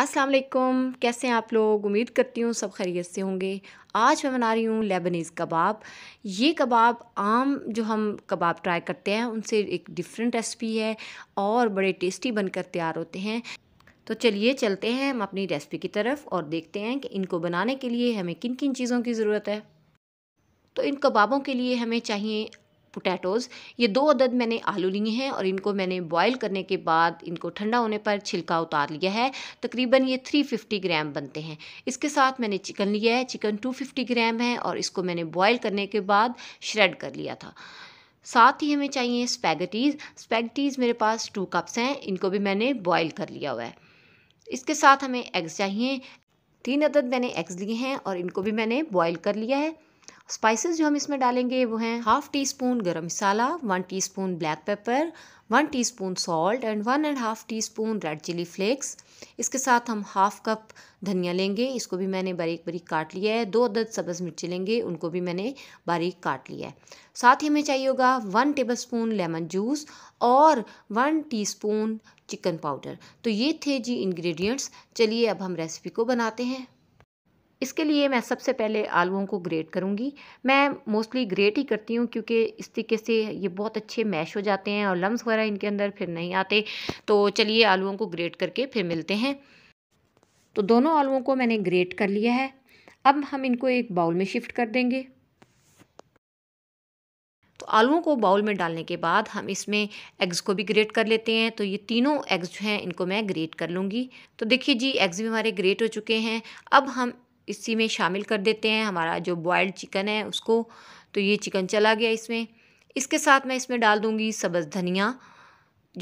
अस्सलाम वालेकुम कैसे हैं आप लोग उम्मीद करती हूँ सब खैरियत से होंगे आज मैं बना रही हूँ लेबनीज़ कबाब ये कबाब आम जो हम कबाब ट्राई करते हैं उनसे एक डिफरेंट रेसिपी है और बड़े टेस्टी बनकर तैयार होते हैं तो चलिए चलते हैं हम अपनी रेसिपी की तरफ और देखते हैं कि इनको बनाने के लिए हमें किन किन चीज़ों की ज़रूरत है तो इन कबाबों के लिए हमें चाहिए पोटैटोज़ ये दो अदद मैंने आलू लिए हैं और इनको मैंने बॉईल करने के बाद इनको ठंडा होने पर छिलका उतार लिया है तकरीबन ये 350 ग्राम बनते हैं इसके साथ मैंने चिकन लिया है चिकन 250 ग्राम है और इसको मैंने बॉईल करने के बाद श्रेड कर लिया था साथ ही हमें चाहिए स्पैगटीज़ स्पैगटीज़ मेरे पास टू कप्स हैं इनको भी मैंने बॉयल कर लिया हुआ है इसके साथ हमें एग्स चाहिए तीन अदद मैंने एग्स लिए हैं और इनको भी मैंने बॉयल कर लिया है स्पाइसेस जो हम इसमें डालेंगे वो हैं half teaspoon garam masala one teaspoon black pepper one teaspoon salt and one and half teaspoon red chilli flakes इसके साथ हम हाफ कप धनिया लेंगे इसको भी मैंने बारीक बारीक काट लिया है दो अदद सब्ज़ मिर्ची लेंगे उनको भी मैंने बारीक काट लिया है साथ ही हमें चाहिए होगा one tablespoon lemon juice और one teaspoon chicken powder तो ये थे जी इंग्रेडिएंट्स चलिए अब हम रेसिपी को बनाते हैं इसके लिए मैं सबसे पहले आलूओं को ग्रेट करूँगी मैं मोस्टली ग्रेट ही करती हूँ क्योंकि इस तरीके से ये बहुत अच्छे मैश हो जाते हैं और लम्स वगैरह इनके अंदर फिर नहीं आते तो चलिए आलूओं को ग्रेट करके फिर मिलते हैं तो दोनों आलूओं को मैंने ग्रेट कर लिया है अब हम इनको एक बाउल में शिफ्ट कर देंगे तो आलूओं को बाउल में डालने के बाद हम इसमें एग्ज़ को भी ग्रेट कर लेते हैं तो ये तीनों एग्ज़ जो हैं इनको मैं ग्रेट कर लूँगी तो देखिए जी एग्ज़ भी हमारे ग्रेट हो चुके हैं अब हम इसी में शामिल कर देते हैं हमारा जो बॉयल्ड चिकन है उसको तो ये चिकन चला गया इसमें इसके साथ मैं इसमें डाल दूँगी सब्ज़ धनिया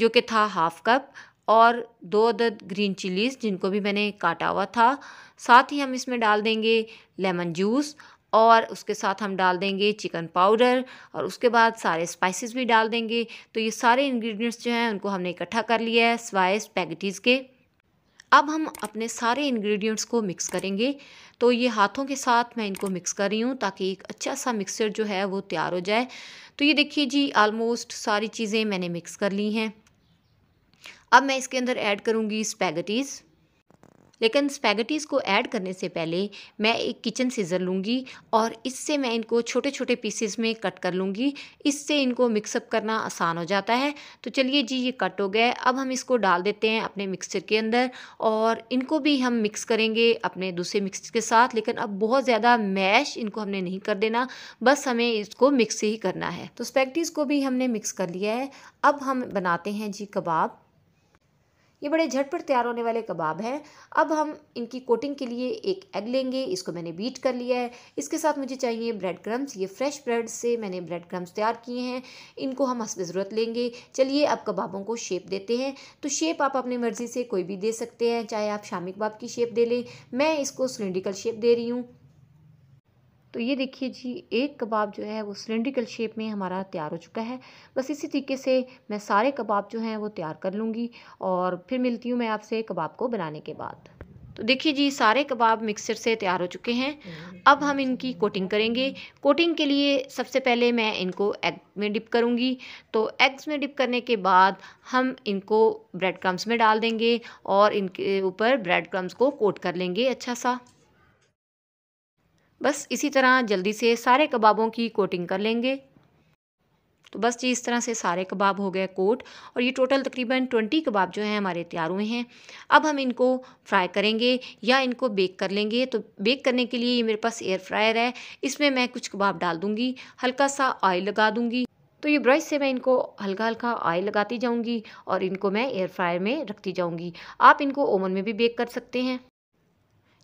जो कि था हाफ़ कप और दो अदद ग्रीन चिलीज़ जिनको भी मैंने काटा हुआ था साथ ही हम इसमें डाल देंगे लेमन जूस और उसके साथ हम डाल देंगे चिकन पाउडर और उसके बाद सारे स्पाइसेस भी डाल देंगे तो ये सारे इंग्रेडिएंट्स जो हैं उनको हमने इकट्ठा कर लिया है स्वाइस पैकेटीज़ के अब हम अपने सारे इंग्रेडिएंट्स को मिक्स करेंगे तो ये हाथों के साथ मैं इनको मिक्स कर रही हूँ ताकि एक अच्छा सा मिक्सचर जो है वो तैयार हो जाए तो ये देखिए जी आलमोस्ट सारी चीज़ें मैंने मिक्स कर ली हैं अब मैं इसके अंदर ऐड करूँगी स्पैगटीज़ लेकिन स्पैगेटीज़ को ऐड करने से पहले मैं एक किचन सीज़र लूँगी और इससे मैं इनको छोटे छोटे पीसेस में कट कर लूँगी इससे इनको मिक्सअप करना आसान हो जाता है तो चलिए जी ये कट हो गया अब हम इसको डाल देते हैं अपने मिक्सचर के अंदर और इनको भी हम मिक्स करेंगे अपने दूसरे मिक्सचर के साथ लेकिन अब बहुत ज़्यादा मैश इनको हमने नहीं कर देना बस हमें इसको मिक्स ही करना है तो स्पैगेटीज़ को भी हमने मिक्स कर लिया है अब हम बनाते हैं जी कबाब ये बड़े झटपट तैयार होने वाले कबाब हैं अब हम इनकी कोटिंग के लिए एक एग लेंगे इसको मैंने बीट कर लिया है इसके साथ मुझे चाहिए ब्रेड क्रम्स ये फ्रेश ब्रेड से मैंने ब्रेड क्रम्स तैयार किए हैं इनको हम हंसब ज़रूरत लेंगे चलिए अब कबाबों को शेप देते हैं तो शेप आप अपनी मर्ज़ी से कोई भी दे सकते हैं चाहे आप शामी कबाब की शेप दे लें मैं इसको सिलेंड्रिकल शेप दे रही हूँ तो ये देखिए जी एक कबाब जो है वो सिलेंड्रिकल शेप में हमारा तैयार हो चुका है बस इसी तरीके से मैं सारे कबाब जो हैं वो तैयार कर लूँगी और फिर मिलती हूँ मैं आपसे कबाब को बनाने के बाद तो देखिए जी सारे कबाब मिक्सर से तैयार हो चुके हैं अब हम इनकी कोटिंग करेंगे कोटिंग के लिए सबसे पहले मैं इनको एग में डिप करूँगी तो एग्स में डिप करने के बाद हम इनको ब्रेड क्रम्स में डाल देंगे और इनके ऊपर ब्रेड क्रम्स को कोट कर लेंगे अच्छा सा बस इसी तरह जल्दी से सारे कबाबों की कोटिंग कर लेंगे तो बस जी इस तरह से सारे कबाब हो गए कोट और ये टोटल तकरीबन ट्वेंटी कबाब जो हैं हमारे तैयार हुए हैं अब हम इनको फ्राई करेंगे या इनको बेक कर लेंगे तो बेक करने के लिए ये मेरे पास एयर फ्रायर है इसमें मैं कुछ कबाब डाल दूँगी हल्का सा ऑयल लगा दूँगी तो ये ब्रश से मैं इनको हल्का हल्का ऑयल लगाती जाऊँगी और इनको मैं एयर फ्रायर में रखती जाऊँगी आप इनको ओवन में भी बेक कर सकते हैं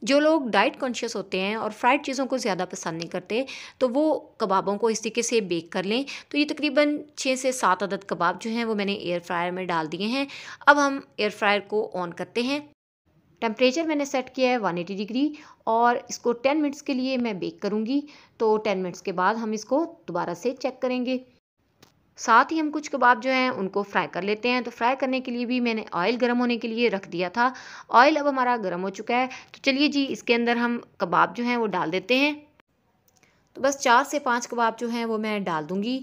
जो लोग डाइट कॉन्शियस होते हैं और फ्राइड चीज़ों को ज़्यादा पसंद नहीं करते तो वो कबाबों को इस तरीके से बेक कर लें तो ये तकरीबन छः से सात अदद कबाब जो हैं वो मैंने एयर फ्रायर में डाल दिए हैं अब हम एयर फ्रायर को ऑन करते हैं टेम्परेचर मैंने सेट किया है एटी डिग्री और इसको टेन मिनट्स के लिए मैं बेक करूँगी तो टेन मिनट्स के बाद हम इसको दोबारा से चेक करेंगे साथ ही हम कुछ कबाब जो हैं उनको फ्राई कर लेते हैं तो फ्राई करने के लिए भी मैंने ऑयल गर्म होने के लिए रख दिया था ऑयल अब हमारा गर्म हो चुका है तो चलिए जी इसके अंदर हम कबाब जो हैं वो डाल देते हैं तो बस चार से पाँच कबाब जो हैं वो मैं डाल दूँगी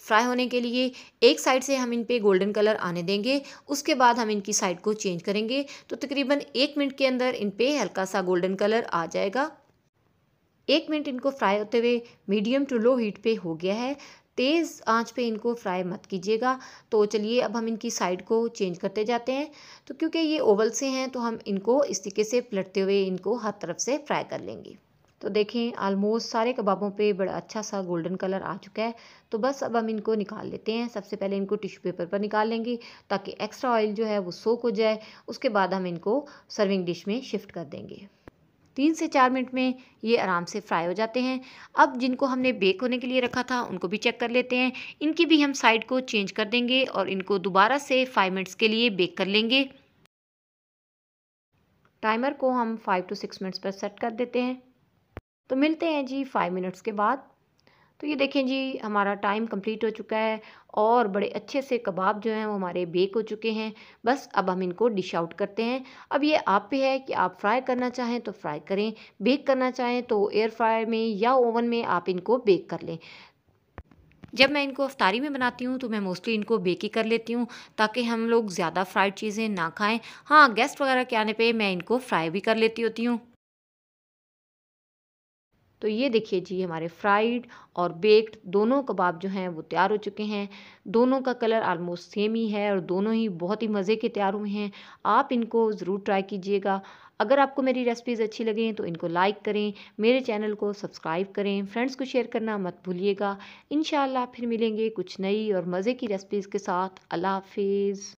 फ्राई होने के लिए एक साइड से हम इन पे गोल्डन कलर आने देंगे उसके बाद हम इनकी साइड को चेंज करेंगे तो तकरीबन एक मिनट के अंदर इन पे हल्का सा गोल्डन कलर आ जाएगा एक मिनट इनको फ्राई होते हुए मीडियम टू लो हीट पे हो गया है तेज़ आंच पे इनको फ्राई मत कीजिएगा तो चलिए अब हम इनकी साइड को चेंज करते जाते हैं तो क्योंकि ये ओवल से हैं तो हम इनको इस तरीके से पलटते हुए इनको हर तरफ से फ्राई कर लेंगे तो देखें आलमोस्ट सारे कबाबों पे बड़ा अच्छा सा गोल्डन कलर आ चुका है तो बस अब हम इनको निकाल लेते हैं सबसे पहले इनको टिश्यू पेपर पर निकाल लेंगे ताकि एक्स्ट्रा ऑयल जो है वो सोक हो जाए उसके बाद हम इनको सर्विंग डिश में शिफ्ट कर देंगे तीन से चार मिनट में ये आराम से फ्राई हो जाते हैं अब जिनको हमने बेक होने के लिए रखा था उनको भी चेक कर लेते हैं इनकी भी हम साइड को चेंज कर देंगे और इनको दोबारा से फाइव मिनट्स के लिए बेक कर लेंगे टाइमर को हम फाइव टू सिक्स मिनट्स पर सेट कर देते हैं तो मिलते हैं जी फाइव मिनट्स के बाद तो ये देखें जी हमारा टाइम कंप्लीट हो चुका है और बड़े अच्छे से कबाब जो हैं वो हमारे बेक हो चुके हैं बस अब हम इनको डिश आउट करते हैं अब ये आप पे है कि आप फ्राई करना चाहें तो फ्राई करें बेक करना चाहें तो एयर फ्रायर में या ओवन में आप इनको बेक कर लें जब मैं इनको अफ्तारी में बनाती हूँ तो मैं मोस्टली इनको बेक ही कर लेती हूँ ताकि हम लोग ज़्यादा फ्राइड चीज़ें ना खाएं हाँ गेस्ट वगैरह के आने पे मैं इनको फ्राई भी कर लेती होती हूँ तो ये देखिए जी हमारे फ्राइड और बेक्ड दोनों कबाब जो हैं वो तैयार हो चुके हैं दोनों का कलर आलमोस्ट सेम ही है और दोनों ही बहुत ही मज़े के तैयार हुए हैं आप इनको ज़रूर ट्राई कीजिएगा अगर आपको मेरी रेसिपीज़ अच्छी लगें तो इनको लाइक करें मेरे चैनल को सब्सक्राइब करें फ्रेंड्स को शेयर करना मत भूलिएगा इन फिर मिलेंगे कुछ नई और मज़े की रेसिपीज़ के साथ अल्लाह हाफिज़